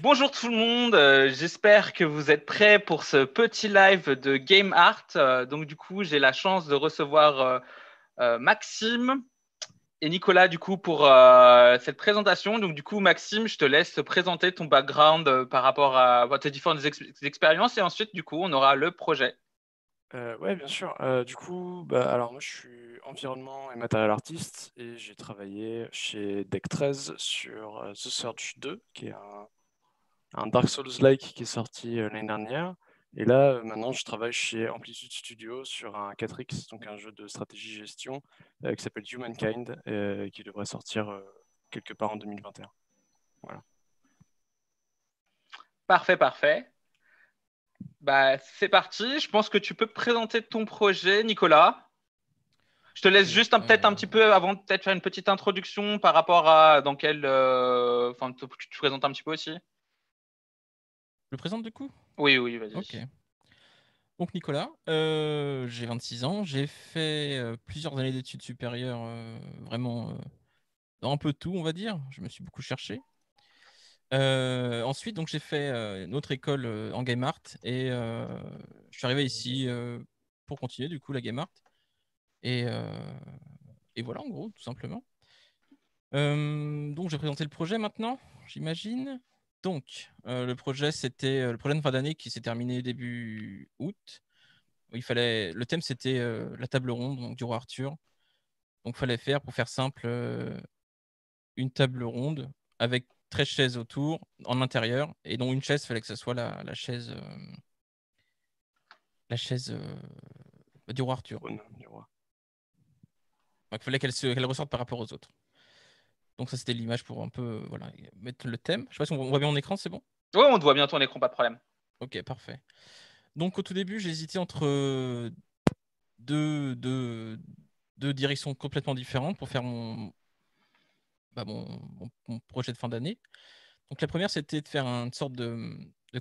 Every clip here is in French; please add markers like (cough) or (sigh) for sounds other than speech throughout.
Bonjour tout le monde, euh, j'espère que vous êtes prêts pour ce petit live de Game Art. Euh, donc du coup, j'ai la chance de recevoir euh, Maxime et Nicolas du coup pour cette présentation. Donc du coup, Maxime, je te laisse te présenter ton background par rapport à tes différentes expériences et ensuite du coup, on aura le projet. oui, bien sûr. du coup, bah, alors moi je suis environnement et matériel artiste et j'ai travaillé chez Deck 13 sur The Search 2, qui est un un Dark Souls-like qui est sorti euh, l'année dernière. Et là, euh, maintenant, je travaille chez Amplitude Studio sur un 4X, donc un jeu de stratégie gestion euh, qui s'appelle Humankind et qui devrait sortir quelque part en 2021. Voilà. Parfait, parfait. Bah, c'est parti. Je pense que tu peux présenter ton projet, Nicolas. Je te laisse juste peut-être un petit peu avant peut-être faire une petite introduction par rapport à dans quel. Enfin, tu te présentes un petit peu aussi le présente du coup Oui, oui, vas-y. Donc Nicolas, euh, j'ai 26 ans, j'ai fait euh, plusieurs années d'études supérieures, euh, vraiment dans un peu tout, on va dire. Je me suis beaucoup cherché. ensuite, donc j'ai fait une autre école en Game Art et je suis arrivé ici pour continuer du coup la Game Art. Et, voilà en gros, tout simplement. donc je vais présenter le projet maintenant, j'imagine. Donc, euh, le projet, c'était euh, le projet de fin d'année qui s'est terminé début août. Il fallait, le thème, c'était euh, la table ronde du roi Arthur. Donc, il fallait faire, pour faire simple, une table ronde avec 13 chaises autour, en intérieur, et dont une chaise, il fallait que ce soit la, la chaise, la chaise du roi Arthur. il fallait qu'elle ressorte par rapport aux autres. Donc ça, c'était l'image pour un peu euh, voilà, mettre le thème. Je sais pas si on voit bien mon écran, c'est bon Oui, on te voit bien ton écran, pas de problème. Ok, parfait. Donc au tout début, j'ai hésité entre euh, deux, directions complètement différentes pour faire bah, mon, projet de fin d'année. Donc la première, c'était de faire une sorte de,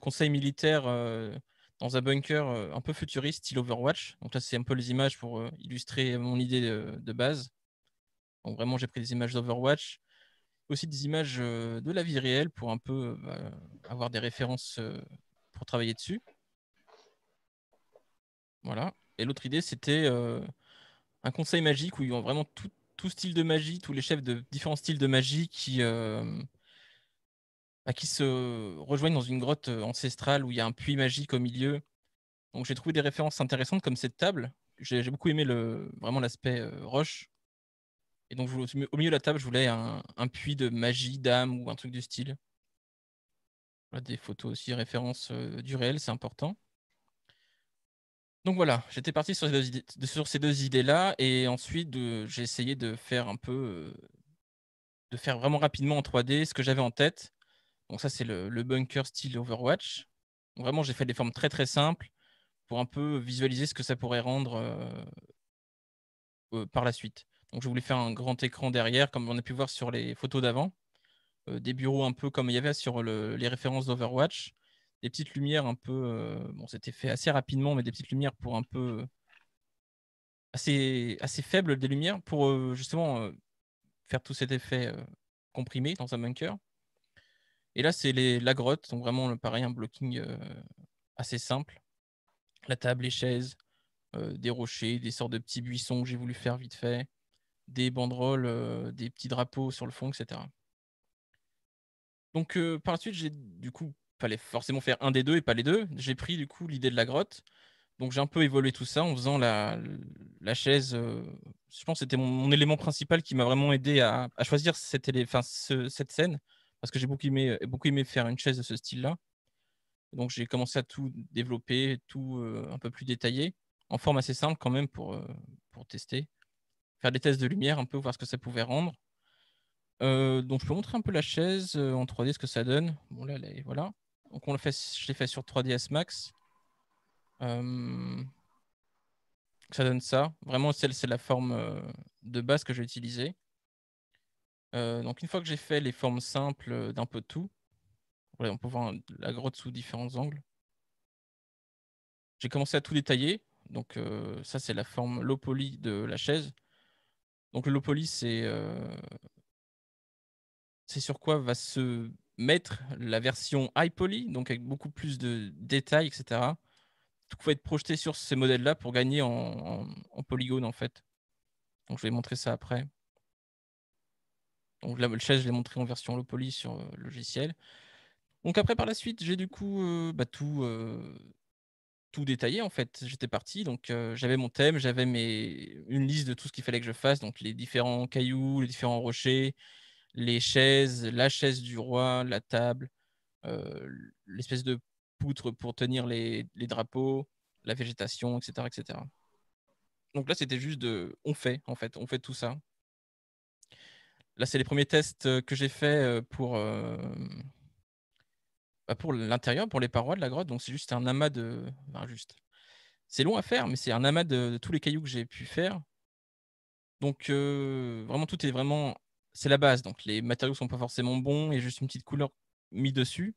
conseil militaire euh, dans un bunker un peu futuriste, style Overwatch. Donc là, c'est un peu les images pour illustrer mon idée de, de base. Donc vraiment, j'ai pris des images d'Overwatch aussi des images euh, de la vie réelle pour un peu euh, bah, avoir des références euh, pour travailler dessus. Voilà. Et l'autre idée, c'était un conseil magique où ils ont vraiment tout, style de magie, tous les chefs de différents styles de magie qui, bah, qui se rejoignent dans une grotte ancestrale où il y a un puits magique au milieu. Donc j'ai trouvé des références intéressantes comme cette table. J'ai beaucoup aimé le, vraiment l'aspect roche et donc, au milieu de la table, je voulais un, puits de magie, d'âme ou un truc du style. des photos aussi, référence euh, du réel, c'est important. Donc voilà, j'étais parti sur ces deux, idées, là Et ensuite, j'ai essayé de faire un peu. Euh, de faire vraiment rapidement en 3D ce que j'avais en tête. Donc, ça, c'est le, bunker style Overwatch. vraiment, j'ai fait des formes très très simples pour un peu visualiser ce que ça pourrait rendre euh, par la suite. Donc, je voulais faire un grand écran derrière, comme on a pu voir sur les photos d'avant. Euh, des bureaux un peu comme il y avait sur les références d'Overwatch. Des petites lumières un peu. Euh, bon, c'était fait assez rapidement, mais des petites lumières pour un peu. Euh, assez, faibles, des lumières, pour justement faire tout cet effet comprimé dans un bunker. Et là, c'est la grotte, donc vraiment, pareil, un blocking assez simple. La table, les chaises, des rochers, des sortes de petits buissons que j'ai voulu faire vite fait des banderoles, euh, des petits drapeaux sur le fond, etc. Donc euh, par la suite, j'ai du coup fallait forcément faire un des deux et pas les deux. J'ai pris du coup l'idée de la grotte. Donc j'ai un peu évolué tout ça en faisant la, chaise. Euh, je pense que c'était mon, élément principal qui m'a vraiment aidé à, choisir cette, scène parce que j'ai beaucoup aimé, beaucoup aimé faire une chaise de ce style-là. Donc j'ai commencé à tout développer, tout un peu plus détaillé, en forme assez simple quand même pour tester faire des tests de lumière un peu, voir ce que ça pouvait rendre. Euh, donc je peux montrer un peu la chaise euh, en 3D, ce que ça donne. Bon là, voilà. Donc on le fait, je l'ai fait sur 3ds Max. Euh, ça donne ça. Vraiment, celle, c'est la forme de base que j'ai utilisée. donc une fois que j'ai fait les formes simples d'un peu tout, on peut voir la grotte sous différents angles. J'ai commencé à tout détailler. Donc ça, c'est la forme low poly de la chaise. Donc le low poly, c'est sur quoi va se mettre la version high poly, donc avec beaucoup plus de détails, etc. Tout va être projeté sur ces modèles-là pour gagner en, polygone en fait. Donc je vais montrer ça après. Donc la le je l'ai montré en version low poly sur euh, logiciel. Donc après, par la suite, j'ai du coup euh, bah, tout, euh, tout détaillé en fait. J'étais parti, donc euh, j'avais mon thème, j'avais mes... une liste de tout ce qu'il fallait que je fasse, donc les différents cailloux, les différents rochers, les chaises, la chaise du roi, la table, euh, l'espèce de poutre pour tenir les, drapeaux, la végétation, etc. etc. Donc là, c'était juste de... On fait, en fait, on fait tout ça. Là, c'est les premiers tests euh, que j'ai fait pour... Bah, pour l'intérieur, pour les parois de la grotte. Donc c'est juste un amas de. juste. C'est long à faire, mais c'est un amas de, tous les cailloux que j'ai pu faire. Donc euh, vraiment tout est vraiment. C'est la base. Donc les matériaux sont pas forcément bons et juste une petite couleur mise dessus.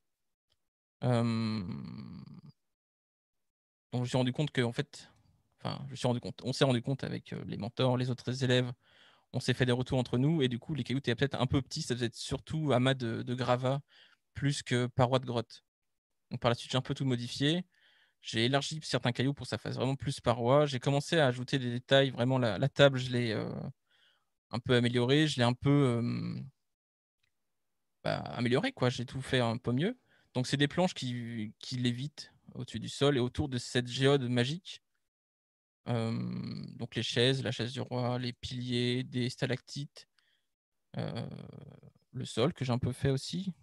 Donc je me suis rendu compte que en fait. Enfin, je suis rendu compte. On s'est rendu compte avec euh, les mentors, les autres élèves. On s'est fait des retours entre nous et du coup les cailloux étaient peut-être un peu petits. Ça faisait surtout amas de, de gravats plus que paroi de grotte. Donc par la suite, j'ai un peu tout modifié. J'ai élargi certains cailloux pour que ça fasse vraiment plus paroi. J'ai commencé à ajouter des détails. Vraiment, la, table, je l'ai euh, un peu améliorée. Je l'ai un peu euh, bah, quoi. J'ai tout fait un peu mieux. Donc, c'est des planches qui, lévitent au-dessus du sol et autour de cette géode magique. Euh, donc, les chaises, la chaise du roi, les piliers, des stalactites, le sol que j'ai un peu fait aussi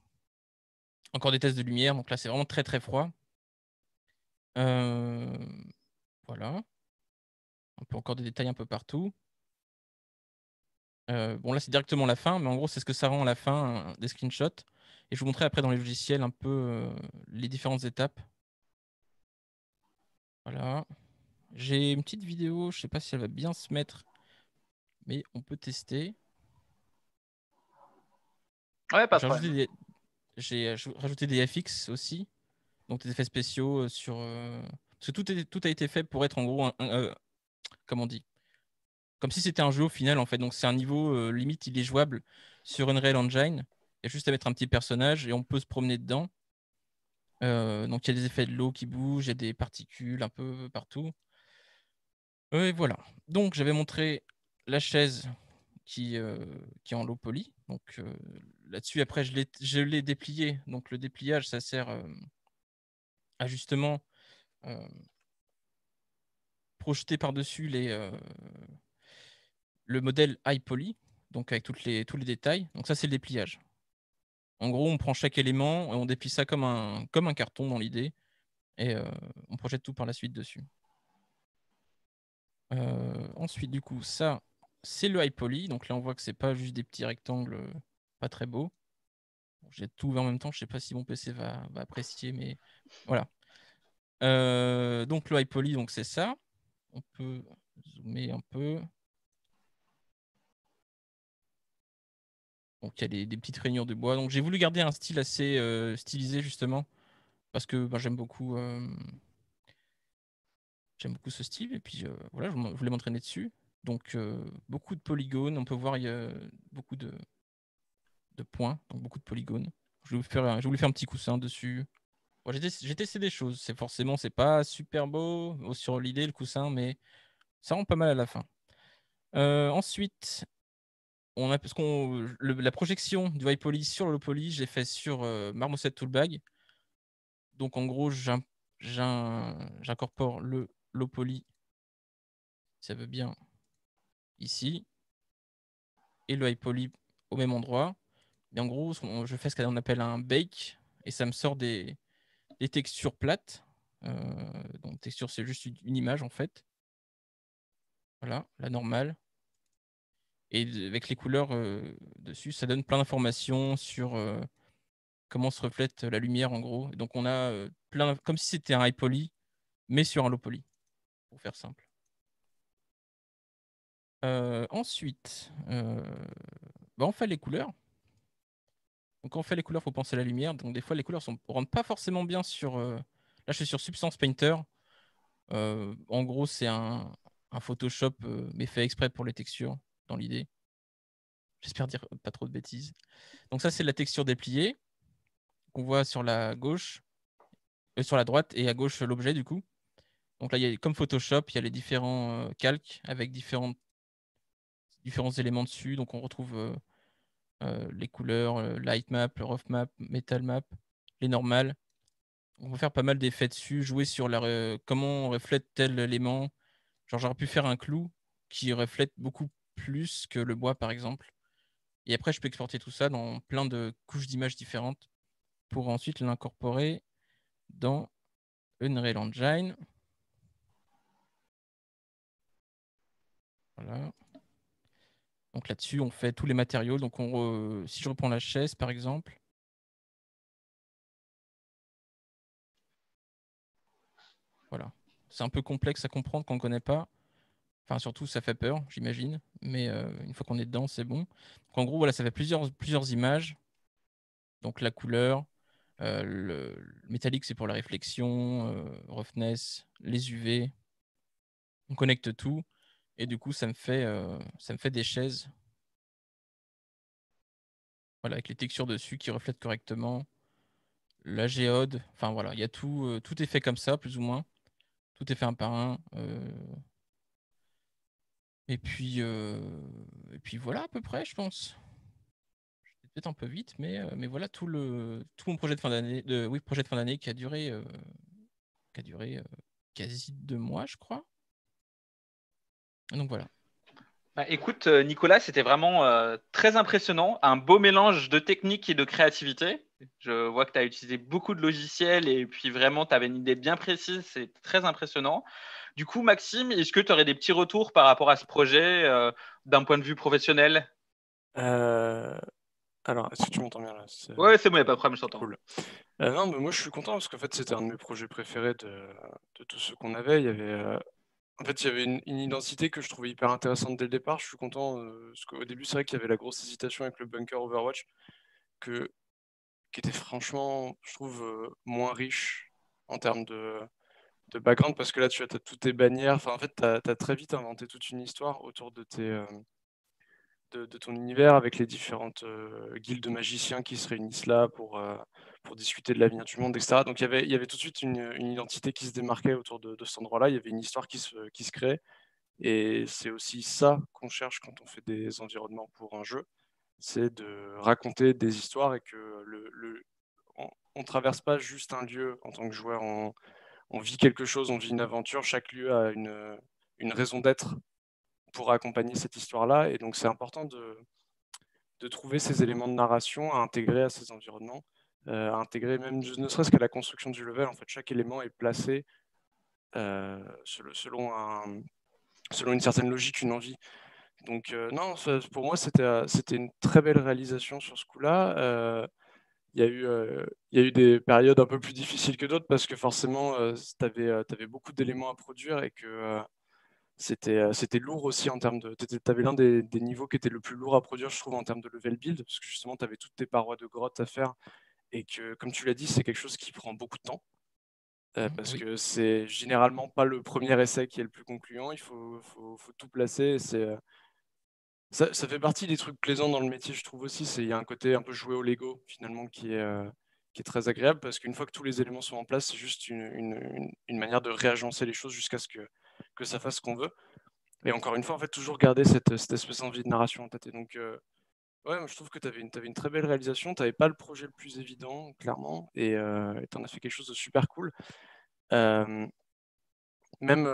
encore des tests de lumière, donc là c'est vraiment très très froid. Euh, voilà. On peut encore des détails un peu partout. Euh, bon là c'est directement la fin, mais en gros c'est ce que ça rend à la fin euh, des screenshots. Et je vous montrerai après dans les logiciels un peu les différentes étapes. Voilà. J'ai une petite vidéo, je ne sais pas si elle va bien se mettre, mais on peut tester. Ouais, pas j'ai euh, rajouté des FX aussi, donc des effets spéciaux euh, sur. Euh, parce que tout, tout a été fait pour être en gros un, comment on dit comme si c'était un jeu au final en fait. Donc c'est un niveau limite, il est jouable sur Unreal Engine. Il y a juste à mettre un petit personnage et on peut se promener dedans. donc il y a des effets de l'eau qui bougent, il y a des particules un peu partout. Et voilà. Donc j'avais montré la chaise qui, qui est en l'eau polie. donc là-dessus. Après, je l'ai déplié. Donc, le dépliage, ça sert euh, à justement euh, projeter par-dessus les, euh, le modèle high poly, donc avec toutes les, tous les détails. Donc, ça, c'est le dépliage. En gros, on prend chaque élément et on déplie ça comme un, comme un carton dans l'idée et on projette tout par la suite dessus. ensuite, du coup, ça, c'est le high poly. Donc là, on voit que ce n'est pas juste des petits rectangles pas très beau. J'ai tout ouvert en même temps, je sais pas si mon PC va, va apprécier, mais voilà. Euh, donc le poly, donc c'est ça. On peut zoomer un peu. Donc il y a des, petites rainures de bois. Donc j'ai voulu garder un style assez euh, stylisé justement parce que bah, j'aime beaucoup euh, j'aime beaucoup ce style et puis voilà, je voulais m'entraîner dessus. Donc beaucoup de polygones, on peut voir il y a beaucoup de de points, donc beaucoup de polygones. Je voulais faire, je voulais faire un petit coussin dessus. j'ai testé des choses. C'est forcément, c'est pas super beau sur l'idée, le coussin, mais ça rend pas mal à la fin. Euh, ensuite, on a qu'on la projection du high poly sur le poly, l'ai fait sur euh, Marmoset Toolbag. Donc en gros, j'incorpore le low poly. Ça veut bien ici et le high poly au même endroit en gros, je fais ce qu'on appelle un bake et ça me sort des, textures plates. Euh, donc, texture, c'est juste une image en fait. Voilà, la normale. Et avec les couleurs euh, dessus, ça donne plein d'informations sur euh, comment se reflète la lumière en gros. donc, on a plein, comme si c'était un high poly, mais sur un low poly, pour faire simple. ensuite, bah, on fait les couleurs quand on fait les couleurs, faut penser à la lumière. Donc des fois, les couleurs ne rentrent pas forcément bien sur. Euh, là, je suis sur Substance Painter. Euh, en gros, c'est un, Photoshop, euh, mais fait exprès pour les textures, dans l'idée. J'espère dire pas trop de bêtises. Donc ça, c'est la texture dépliée qu'on voit sur la gauche, sur la droite et à gauche l'objet du coup. Donc là, il y a, comme Photoshop, il y a les différents calques avec différents éléments dessus. Donc on retrouve euh, les couleurs, euh, light map, rough map, metal map, les normales. On peut faire pas mal d'effets dessus, jouer sur la, euh, comment on reflète tel élément. Genre j'aurais pu faire un clou qui reflète beaucoup plus que le bois par exemple. Et après je peux exporter tout ça dans plein de couches d'images différentes pour ensuite l'incorporer dans Unreal Engine. Voilà. Donc là-dessus, on fait tous les matériaux. Donc si je reprends la chaise, par exemple, Voilà. C'est un peu complexe à comprendre qu'on ne connaît pas. Enfin, surtout, ça fait peur, j'imagine. Mais euh, une fois qu'on est dedans, c'est bon. Donc, en gros, voilà, ça fait plusieurs, images. Donc, la couleur, euh, le, métallique, c'est pour la réflexion, euh, roughness, les UV. On connecte tout. Et du coup, ça me fait, euh, ça me fait des chaises. Voilà, avec les textures dessus qui reflètent correctement la géode. Enfin voilà, il y a tout, euh, tout est fait comme ça, plus ou moins. Tout est fait un par un. Euh. Et puis, puis voilà à peu près, je pense. J'étais peut-être un peu vite, mais, mais voilà tout le tout mon projet de fin d'année, de oui projet de fin d'année qui a duré qui a duré quasi deux mois, je crois. Donc voilà. Bah, écoute, euh, Nicolas, c'était vraiment euh, très impressionnant. Un beau mélange de technique et de créativité. Je vois que tu as utilisé beaucoup de logiciels et puis vraiment, tu avais une idée bien précise. C'est très impressionnant. Du coup, Maxime, est-ce que tu aurais des petits retours par rapport à ce projet euh, d'un point de vue professionnel Alors, est-ce que tu m'entends bien là Ouais, c'est bon, il n'y a pas de problème, je t'entends. non, mais moi je suis content parce qu'en fait c'était un de mes projets préférés de, de ceux qu'on avait. Il y avait en fait, il y avait une, identité que je trouvais hyper intéressante dès le départ. Je suis content, euh, parce qu'au début, c'est vrai qu'il y avait la grosse hésitation avec le bunker Overwatch, que, qui était franchement, je trouve, euh, moins riche en termes de, background, parce que là, tu as, toutes tes bannières. Enfin, en fait, tu as, très vite inventé toute une histoire autour de tes, euh, de, ton univers avec les différentes euh, guildes de magiciens qui se réunissent là pour, euh, pour discuter de l'avenir du monde, etc. Donc il y avait, y avait tout de suite une, identité qui se démarquait autour de, cet endroit-là, il y avait une histoire qui se, qui crée. Et c'est aussi ça qu'on cherche quand on fait des environnements pour un jeu, c'est de raconter des histoires et que le, on ne traverse pas juste un lieu en tant que joueur, on, vit quelque chose, on vit une aventure, chaque lieu a une raison d'être pour accompagner cette histoire-là. Et donc, c'est important de, de, trouver ces éléments de narration à intégrer à ces environnements, euh, à intégrer même ne serait-ce qu'à la construction du level. En fait, chaque élément est placé euh, selon, un, selon une certaine logique, une envie. Donc, euh, non, pour moi, c'était une très belle réalisation sur ce coup-là. Il y, a eu, il y, a eu des périodes un peu plus difficiles que d'autres parce que forcément, tu avais, avais, beaucoup d'éléments à produire et que euh, c'était lourd aussi en termes de. Tu avais l'un des, niveaux qui était le plus lourd à produire, je trouve, en termes de level build, parce que justement, tu avais toutes tes parois de grotte à faire. Et que, comme tu l'as dit, c'est quelque chose qui prend beaucoup de temps. Euh, mmh, parce que c'est généralement pas le premier essai qui est le plus concluant. Il faut, tout placer. Euh, ça, fait partie des trucs plaisants dans le métier, je trouve aussi. Il y a un côté un peu joué au Lego, finalement, qui est, très agréable, parce qu'une fois que tous les éléments sont en place, c'est juste une, une, manière de réagencer les choses jusqu'à ce que que ça mhm. fasse ce qu'on veut. Et encore une fois, en fait, toujours garder cette, espèce d'envie de narration en tête. Et donc, euh, ouais, je trouve que tu avais, une très belle réalisation. Tu n'avais pas le projet le plus évident, clairement. Et euh, tu en as fait quelque chose de super cool. Euh, même,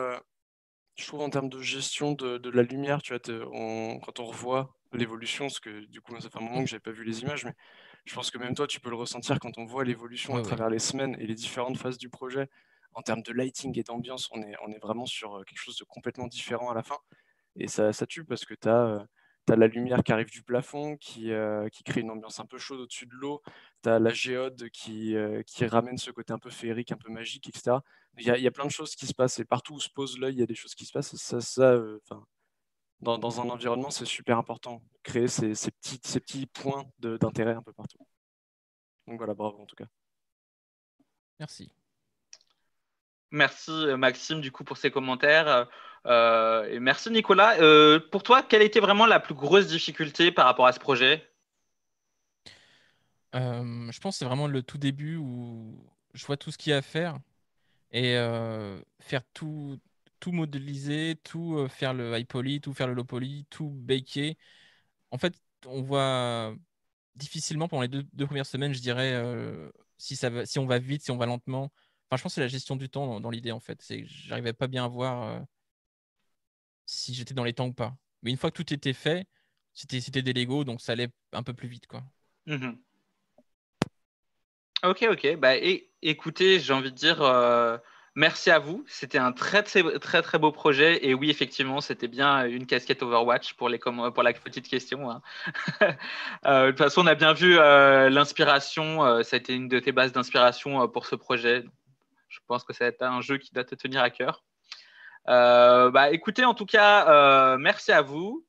je trouve, en termes de gestion de, la lumière, tu vois, quand on revoit l'évolution, parce que du coup, ça fait un moment que je pas vu les images, mais je pense que même toi, tu peux le ressentir quand on voit l'évolution à travers les semaines et les différentes phases du projet en termes de lighting et d'ambiance, on est, on est vraiment sur euh, quelque chose de complètement différent à la fin. Et ça, tue parce que tu as, euh, la lumière qui arrive du plafond, euh, qui, crée une ambiance un peu chaude au-dessus de l'eau. Tu as la géode qui, ramène ce côté un peu féerique, un peu magique, etc. Il y a, plein de choses qui se passent. Et partout où se pose l'œil, il y a des choses qui se passent. ça, dans, un environnement, c'est super important. Créer ces, petits, ces petits points d'intérêt un peu partout. Donc voilà, bravo en tout cas. Merci. Merci euh, Maxime du coup pour ces commentaires. Euh, et merci Nicolas. Euh, pour toi, quelle était vraiment la plus grosse difficulté par rapport à ce projet Je pense que c'est vraiment le tout début où je vois tout ce qu'il y a à faire et faire tout, tout modéliser, tout faire le high poly, tout faire le low poly, tout baker. En fait, on voit difficilement pendant les deux, deux premières semaines, je dirais, si, ça va, si on va vite, si on va lentement Enfin, je pense c'est la gestion du temps dans, l'idée, en fait. C'est j'arrivais pas bien à voir euh, si j'étais dans les temps ou pas. Mais une fois que tout était fait, c'était, c'était des Lego, donc ça allait un peu plus vite, quoi. Mhm. Ok, ok. Bah, et, écoutez, j'ai envie de dire euh, merci à vous. C'était un très, très, très, beau projet. Et oui, effectivement, c'était bien une casquette Overwatch pour, les, pour la petite question. Hein. (laughs) Euh, de toute façon, on a bien vu l'inspiration. ça a été une de tes bases d'inspiration pour ce projet. Je pense que ça va être un jeu qui doit te tenir à cœur. Euh, bah, écoutez, en tout cas, euh, merci à vous.